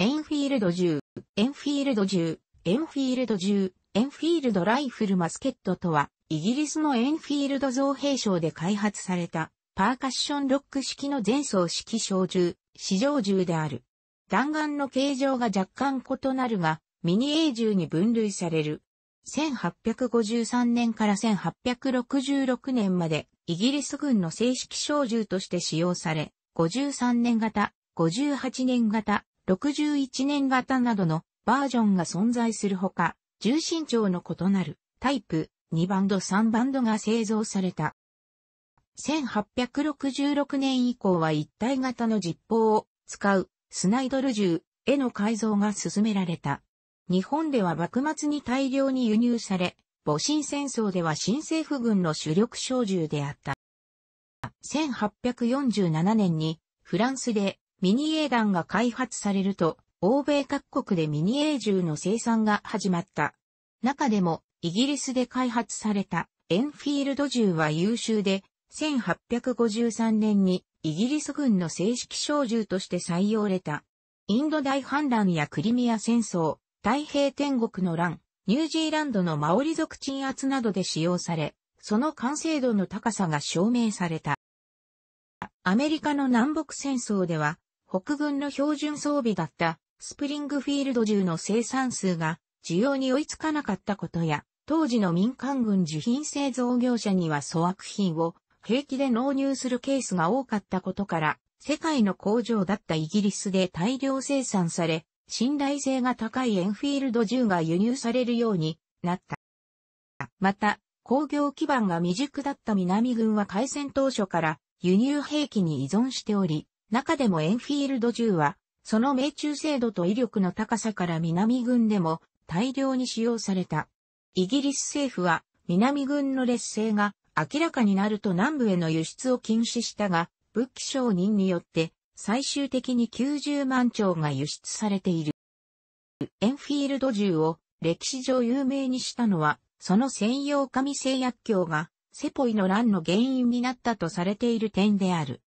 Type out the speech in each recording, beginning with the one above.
エンフィールド銃、エンフィールド銃、エンフィールド銃、エンフィールドライフルマスケットとは、イギリスのエンフィールド造兵廠で開発された、パーカッションロック式の前奏式小銃、試乗銃である。弾丸の形状が若干異なるが、ミニ A 銃に分類される。1853年から1866年まで、イギリス軍の正式小銃として使用され、53年型、58年型、61年型などのバージョンが存在するほか、重心長の異なるタイプ2バンド3バンドが製造された。1866年以降は一体型の実砲を使うスナイドル銃への改造が進められた。日本では幕末に大量に輸入され、戊辰戦争では新政府軍の主力小銃であった。1847年にフランスでミニエー弾が開発されると、欧米各国でミニエー銃の生産が始まった。中でも、イギリスで開発されたエンフィールド銃は優秀で、1853年にイギリス軍の正式小銃として採用れた。インド大反乱やクリミア戦争、太平天国の乱、ニュージーランドのマオリ族鎮圧などで使用され、その完成度の高さが証明された。アメリカの南北戦争では、北軍の標準装備だったスプリングフィールド銃の生産数が需要に追いつかなかったことや、当時の民間軍受品製造業者には粗悪品を平気で納入するケースが多かったことから、世界の工場だったイギリスで大量生産され、信頼性が高いエンフィールド銃が輸入されるようになった。また、工業基盤が未熟だった南軍は開戦当初から輸入兵器に依存しており、中でもエンフィールド銃は、その命中精度と威力の高さから南軍でも大量に使用された。イギリス政府は南軍の劣勢が明らかになると南部への輸出を禁止したが、武器商人によって最終的に90万丁が輸出されている。エンフィールド銃を歴史上有名にしたのは、その専用紙製薬卿がセポイの乱の原因になったとされている点である。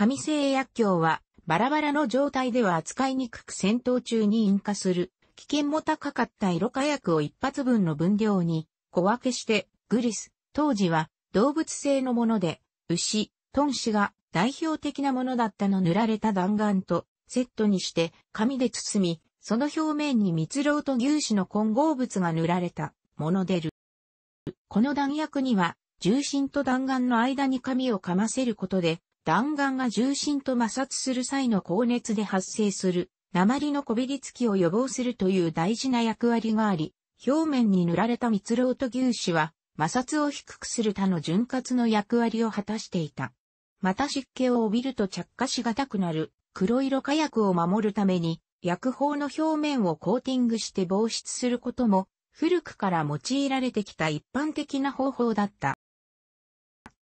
紙製薬莢は、バラバラの状態では扱いにくく戦闘中に引火する、危険も高かった色火薬を一発分の分量に小分けして、グリス、当時は動物性のもので、牛、豚子が代表的なものだったの塗られた弾丸とセットにして紙で包み、その表面に蜜蝋と牛脂の混合物が塗られたものでる。この弾薬には重心と弾丸の間に紙を噛ませることで弾丸が重心と摩擦する際の高熱で発生する、鉛のこびりつきを予防するという大事な役割があり、表面に塗られた蜜ろうと牛脂は、摩擦を低くする他の潤滑の役割を果たしていた。また湿気を帯びると着火しがたくなる黒色火薬を守るために薬法の表面をコーティングして防湿することも古くから用いられてきた一般的な方法だった。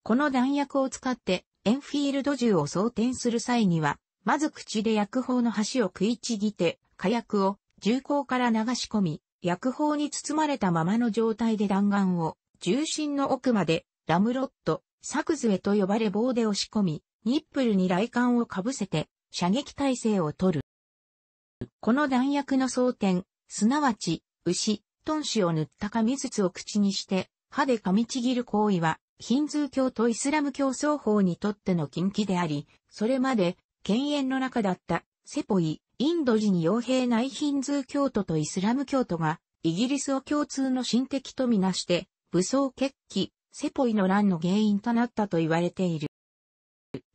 この弾薬を使ってエンフィールド銃を装填する際には、まず口で薬砲の端を食いちぎって、火薬を銃口から流し込み、薬砲に包まれたままの状態で弾丸を重心の奥までラムロット、サクズエと呼ばれ棒で押し込み、ニップルに雷管をかぶせて射撃体制を取る。この弾薬の装填、すなわち、牛、トンシを塗った紙筒を口にして、歯で噛みちぎる行為は、ヒンズー教とイスラム教双方にとっての禁忌であり、それまで、犬猿の中だったセポイ、インド人傭兵内ヒンズー教徒とイスラム教徒が、イギリスを共通の神敵とみなして、武装決起、セポイの乱の原因となったと言われている。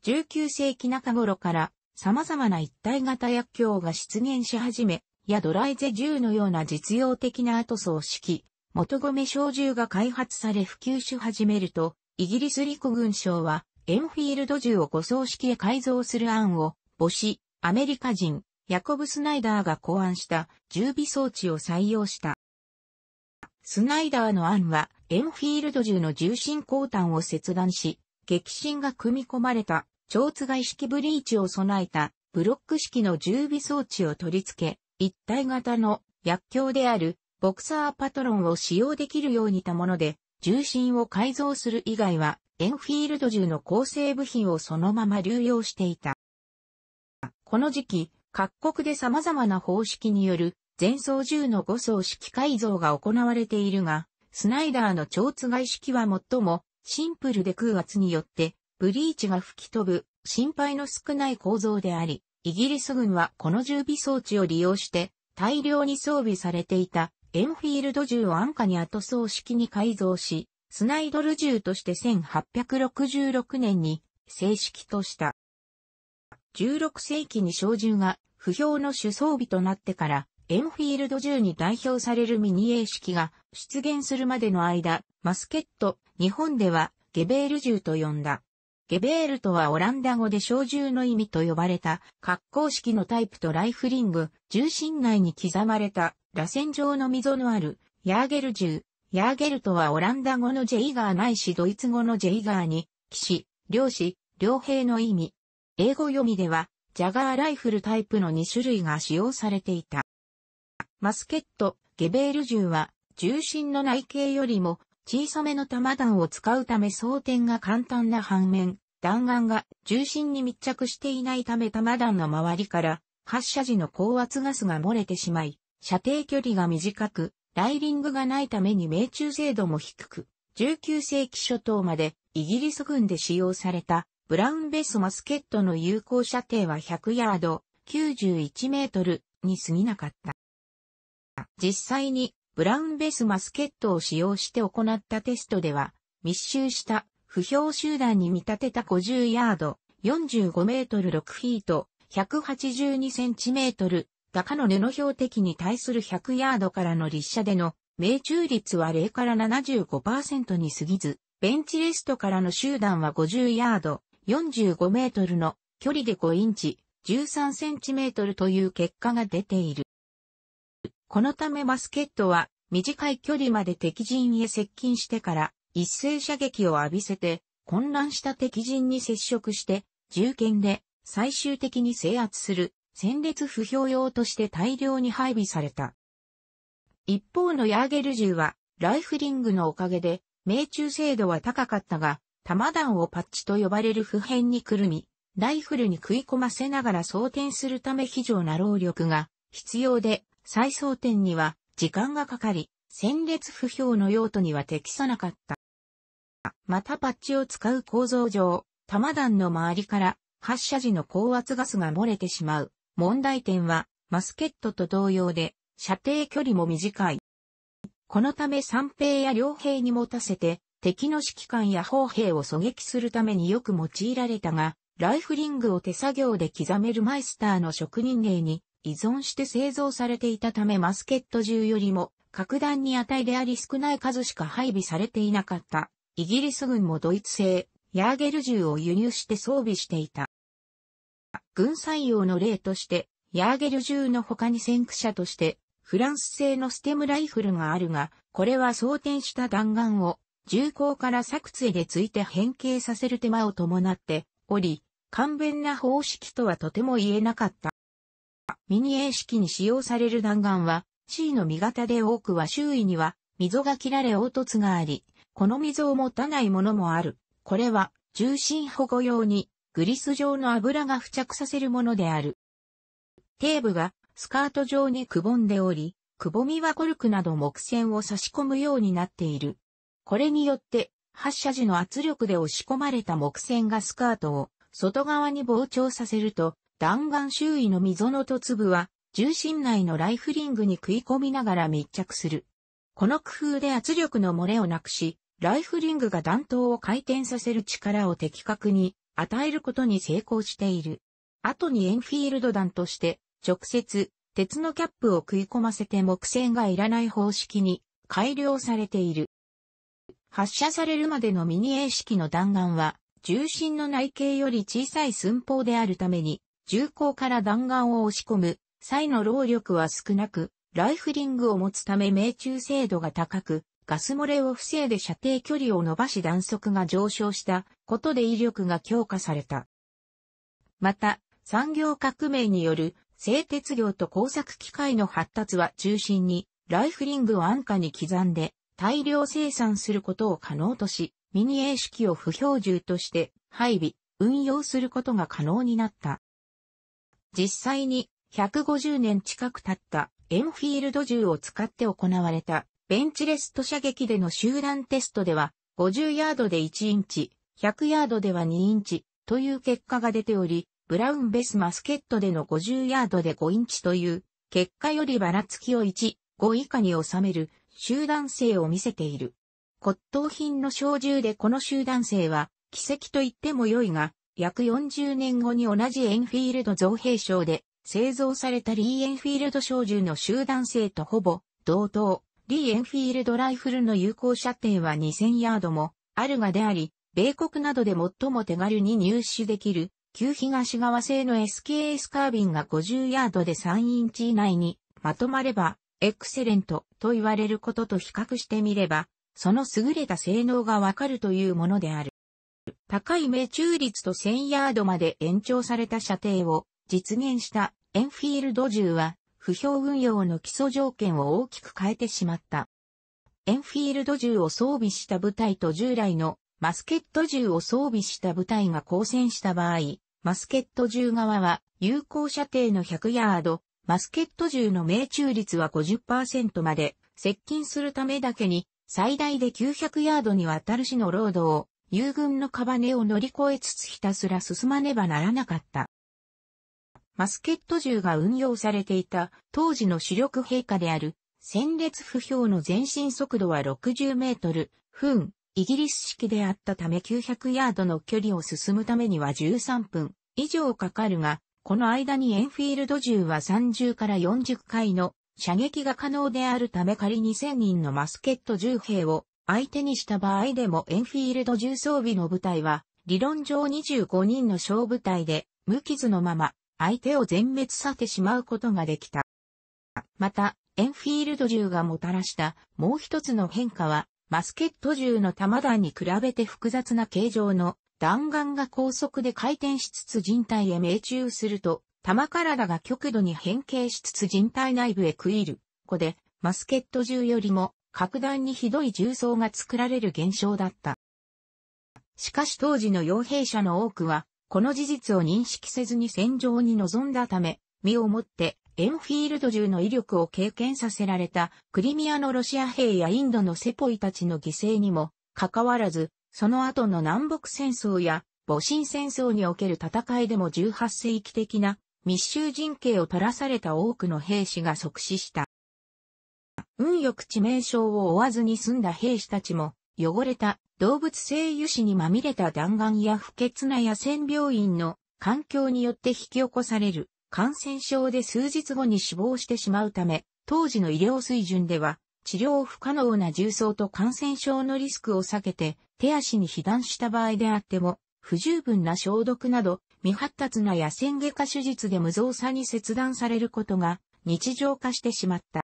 19世紀中頃から様々な一体型薬莢が出現し始め、やドライゼ銃のような実用的な後葬式、元米小銃が開発され普及し始めると、イギリス陸軍省は、エンフィールド銃を護送式へ改造する案を、母子、アメリカ人、ヤコブ・スナイダーが考案した銃備装置を採用した。スナイダーの案は、エンフィールド銃の重心交端を切断し、激震が組み込まれた、蝶使い式ブリーチを備えた、ブロック式の重備装置を取り付け、一体型の薬莢であるボクサーパトロンを使用できるようにたもので、重心を改造する以外は、エンフィールド銃の構成部品をそのまま流用していた。この時期、各国で様々な方式による前装銃の5層式改造が行われているが、スナイダーの超つ外式は最もシンプルで空圧によってブリーチが吹き飛ぶ心配の少ない構造であり、イギリス軍はこの準備装置を利用して大量に装備されていたエンフィールド銃を安価に後装式に改造し、スナイドル銃として1866年に正式とした。16世紀に小銃が不評の主装備となってから、エンフィールド銃に代表されるミニ A 式が出現するまでの間、マスケット、日本ではゲベール銃と呼んだ。ゲベールとはオランダ語で小銃の意味と呼ばれた、格好式のタイプとライフリング、銃身内に刻まれた螺旋状の溝のある、ヤーゲル銃。ヤーゲルとはオランダ語のジェイガーないしドイツ語のジェイガーに、騎士、漁師、両兵の意味。英語読みでは、ジャガーライフルタイプの2種類が使用されていた。マスケット、ゲベール銃は、重心の内径よりも小さめの弾弾を使うため装填が簡単な反面、弾丸が重心に密着していないため弾弾の周りから発射時の高圧ガスが漏れてしまい、射程距離が短く、ライリングがないために命中精度も低く、19世紀初頭までイギリス軍で使用されたブラウンベスマスケットの有効射程は100ヤード91メートルに過ぎなかった。実際にブラウンベスマスケットを使用して行ったテストでは密集した不評集団に見立てた50ヤード45メートル6フィート182センチメートル高野根の標的に対する100ヤードからの立射での命中率は0から75%に過ぎず、ベンチレストからの集団は50ヤード、45メートルの距離で5インチ、13センチメートルという結果が出ている。このためバスケットは短い距離まで敵陣へ接近してから一斉射撃を浴びせて混乱した敵陣に接触して銃剣で最終的に制圧する戦列不評用として大量に配備された。一方のヤーゲル銃は、ライフリングのおかげで、命中精度は高かったが、弾弾をパッチと呼ばれる普遍にくるみ、ライフルに食い込ませながら装填するため非常な労力が必要で、再装填には時間がかかり、戦列不評の用途には適さなかった。またパッチを使う構造上、弾弾の周りから発射時の高圧ガスが漏れてしまう問題点は、マスケットと同様で、射程距離も短い。このため三兵や両兵に持たせて、敵の指揮官や砲兵を狙撃するためによく用いられたが、ライフリングを手作業で刻めるマイスターの職人例に依存して製造されていたためマスケット銃よりも格段に値であり少ない数しか配備されていなかった。イギリス軍もドイツ製ヤーゲル銃を輸入して装備していた。軍採用の例として、ヤーゲル銃の他に先駆者として、フランス製のステムライフルがあるが、これは装填した弾丸を、銃口から作杖でついて変形させる手間を伴っており、簡便な方式とはとても言えなかった。ミニ A 式に使用される弾丸は C の身型で多くは周囲には溝が切られ凹凸があり、この溝を持たないものもある。これは重心保護用にグリス状の油が付着させるものである。底部がスカート状にくぼんでおり、くぼみはコルクなど木線を差し込むようになっている。これによって、発射時の圧力で押し込まれた木線がスカートを外側に膨張させると、弾丸周囲の溝のと粒は重心内のライフリングに食い込みながら密着する。この工夫で圧力の漏れをなくし、ライフリングが弾頭を回転させる力を的確に与えることに成功している。後にエンフィールド弾として、直接、鉄のキャップを食い込ませて木製がいらない方式に改良されている。発射されるまでのミニ A 式の弾丸は、重心の内径より小さい寸法であるために、銃口から弾丸を押し込む際の労力は少なく、ライフリングを持つため命中精度が高く、ガス漏れを防いで射程距離を伸ばし弾速が上昇したことで威力が強化された。また、産業革命による製鉄業と工作機械の発達は中心に、ライフリングを安価に刻んで、大量生産することを可能とし、ミニ A 式を不標準として配備、運用することが可能になった。実際に150年近く経ったエンフィールド銃を使って行われたベンチレスト射撃での集団テストでは50ヤードで1インチ、100ヤードでは2インチという結果が出ており、ブラウンベスマスケットでの50ヤードで5インチという結果よりばらつきを1、5以下に収める集団性を見せている。骨董品の小銃でこの集団性は奇跡と言っても良いが、約40年後に同じエンフィールド造兵賞で製造されたリーエンフィールド小銃の集団性とほぼ同等、リーエンフィールドライフルの有効射程は2000ヤードもあるがであり、米国などで最も手軽に入手できる、旧東側製の SKS カービンが50ヤードで3インチ以内にまとまれば、エクセレントと言われることと比較してみれば、その優れた性能がわかるというものである。高い命中率と1000ヤードまで延長された射程を実現したエンフィールド銃は、不評運用の基礎条件を大きく変えてしまった。エンフィールド銃を装備した部隊と従来のマスケット銃を装備した部隊が交戦した場合、マスケット銃側は有効射程の100ヤード、マスケット銃の命中率は50%まで接近するためだけに最大で900ヤードにわたる死のロードを友軍のカバネを乗り越えつつひたすら進まねばならなかった。マスケット銃が運用されていた当時の主力陛下である戦列不評の前進速度は60メートル、分、イギリス式であったため900ヤードの距離を進むためには13分以上かかるが、この間にエンフィールド銃は30から40回の射撃が可能であるため仮に0 0 0人のマスケット銃兵を相手にした場合でもエンフィールド銃装備の部隊は理論上25人の小部隊で無傷のまま相手を全滅させてしまうことができた。また、エンフィールド銃がもたらしたもう一つの変化はマスケット銃の弾弾に比べて複雑な形状の弾丸が高速で回転しつつ人体へ命中すると、弾体が極度に変形しつつ人体内部へ食いる。こで、マスケット銃よりも格段にひどい銃装が作られる現象だった。しかし当時の傭兵者の多くは、この事実を認識せずに戦場に臨んだため、身をもってエンフィールド銃の威力を経験させられたクリミアのロシア兵やインドのセポイたちの犠牲にもかかわらず、その後の南北戦争や戊辰戦争における戦いでも18世紀的な密集陣形を取らされた多くの兵士が即死した。運よく致命傷を負わずに済んだ兵士たちも、汚れた動物性油脂にまみれた弾丸や不潔な野戦病院の環境によって引き起こされる感染症で数日後に死亡してしまうため、当時の医療水準では、治療不可能な重曹と感染症のリスクを避けて、手足に被弾した場合であっても、不十分な消毒など、未発達な野戦外科手術で無造作に切断されることが日常化してしまった。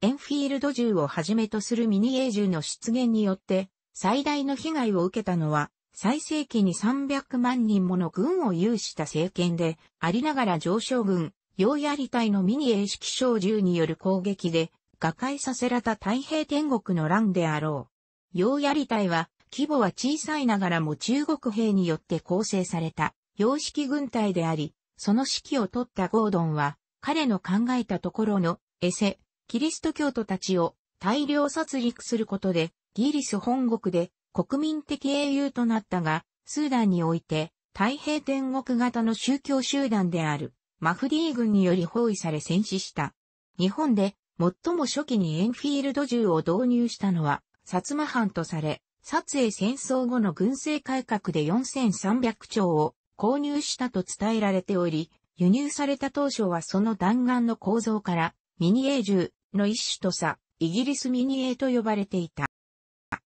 エンフィールド銃をはじめとするミニエー銃の出現によって、最大の被害を受けたのは、最盛期に300万人もの軍を有した政権で、ありながら上将軍、洋槍隊のミニ英式小銃による攻撃で、瓦解させられた太平天国の乱であろう。洋槍隊は、規模は小さいながらも中国兵によって構成された、洋式軍隊であり、その指揮を取ったゴードンは、彼の考えたところの、エセ、キリスト教徒たちを大量殺戮することで、ギリス本国で国民的英雄となったが、スーダンにおいて、太平天国型の宗教集団である、マフディー軍により包囲され戦死した。日本で、最も初期にエンフィールド銃を導入したのは、薩摩藩とされ、薩英戦争後の軍政改革で4300丁を購入したと伝えられており、輸入された当初はその弾丸の構造から、ミニエー銃の一種とさ、イギリスミニエーと呼ばれていた。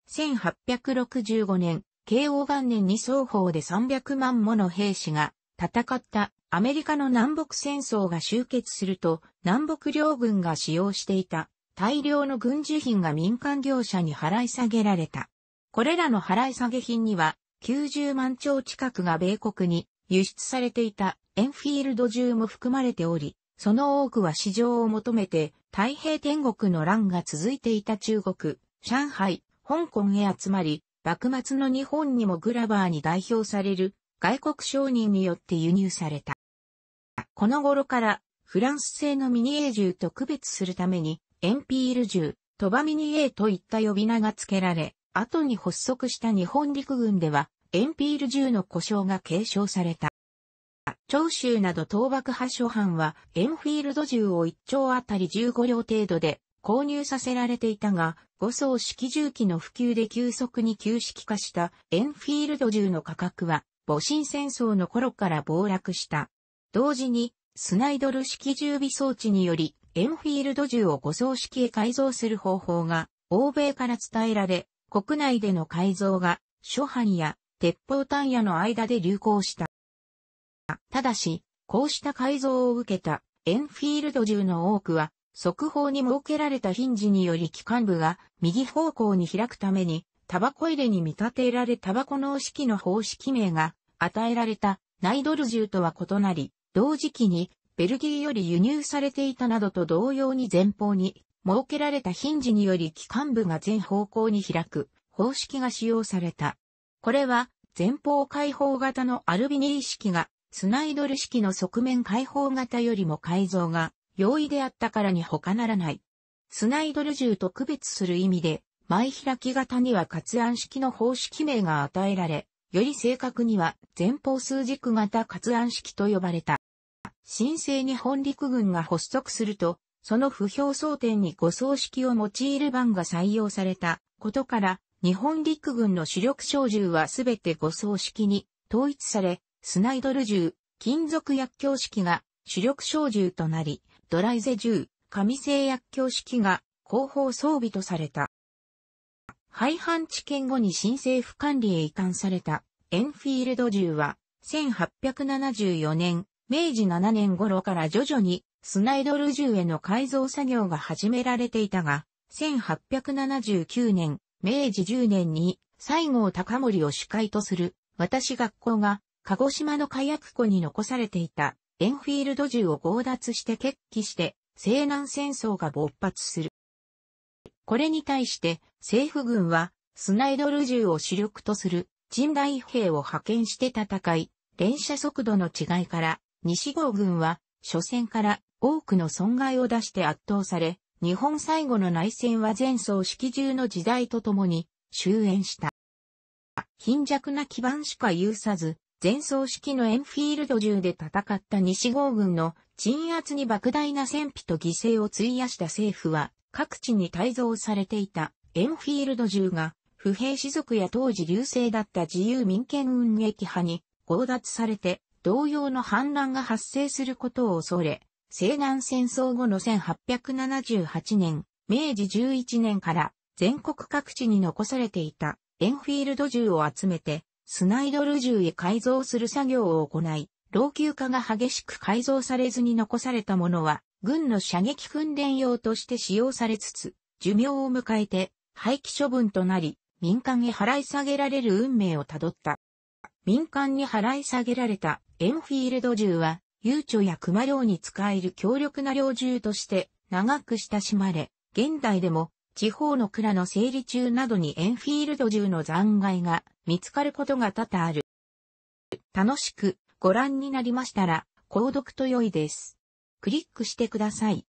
1865年、慶応元年に双方で300万もの兵士が戦ったアメリカの南北戦争が終結すると南北両軍が使用していた大量の軍需品が民間業者に払い下げられた。これらの払い下げ品には90万兆近くが米国に輸出されていたエンフィールド銃も含まれており、その多くは市場を求めて太平天国の乱が続いていた中国、上海、香港へ集まり、幕末の日本にもグラバーに代表される外国商人によって輸入された。この頃からフランス製のミニエー銃と区別するためにエンピール銃、トバミニエーといった呼び名が付けられ、後に発足した日本陸軍ではエンピール銃の故障が継承された。長州など倒幕派諸藩はエンフィールド銃を1丁あたり15両程度で購入させられていたが、五層式重機の普及で急速に旧式化したエンフィールド銃の価格は、戊辰戦争の頃から暴落した。同時に、スナイドル式重備装置により、エンフィールド銃を五層式へ改造する方法が、欧米から伝えられ、国内での改造が、諸般や鉄砲タイヤの間で流行した。ただし、こうした改造を受けたエンフィールド銃の多くは速報に設けられたヒンジにより機関部が右方向に開くために、タバコ入れに見立てられタバコ脳式の方式名が与えられたナイドル銃とは異なり、同時期にベルギーより輸入されていたなどと同様に前方に設けられたヒンジにより機関部が全方向に開く方式が使用された。これは前方開放型のアルビニー式がスナイドル式の側面開放型よりも改造が容易であったからに他ならない。スナイドル銃と区別する意味で、前開き型には割案式の方式名が与えられ、より正確には前方数軸型割案式と呼ばれた。新生日本陸軍が発足すると、その不評争点に誤送式を用いる番が採用されたことから、日本陸軍の主力小銃はすべて誤送式に統一され、スナイドル銃、金属薬莢式が主力小銃となり、ドライゼ銃、紙製薬教式が後方装備とされた。廃藩置県後に新政府管理へ移管されたエンフィールド銃は1874年、明治7年頃から徐々にスナイドル銃への改造作業が始められていたが、1879年、明治10年に西郷隆盛を主会とする私学校が鹿児島の火薬庫に残されていたエンフィールド銃を強奪して決起して、西南戦争が勃発する。これに対して、政府軍は、スナイドル銃を主力とする、人大兵を派遣して戦い、連射速度の違いから、西郷軍は、初戦から多くの損害を出して圧倒され、日本最後の内戦は前走式中の時代とともに終焉した。貧弱な基盤しか有さず、前走式のエンフィールド銃で戦った西郷軍の鎮圧に莫大な戦費と犠牲を費やした政府は、各地に滞蔵されていたエンフィールド銃が、不平士族や当時流星だった自由民権運営機派に強奪されて、同様の反乱が発生することを恐れ、西南戦争後の1878年、明治11年から全国各地に残されていたエンフィールド銃を集めてスナイドル銃へ改造する作業を行い、老朽化が激しく改造されずに残されたものは、軍の射撃訓練用として使用されつつ、寿命を迎えて廃棄処分となり、民間へ払い下げられる運命をたどった。民間に払い下げられたエンフィールド銃は、遊女や熊猟に使える強力な猟銃として長く親しまれ、現代でも地方の蔵の整理中などにエンフィールド銃の残骸が見つかることが多々ある。楽しくご覧になりましたら、購読と良いです。クリックしてください。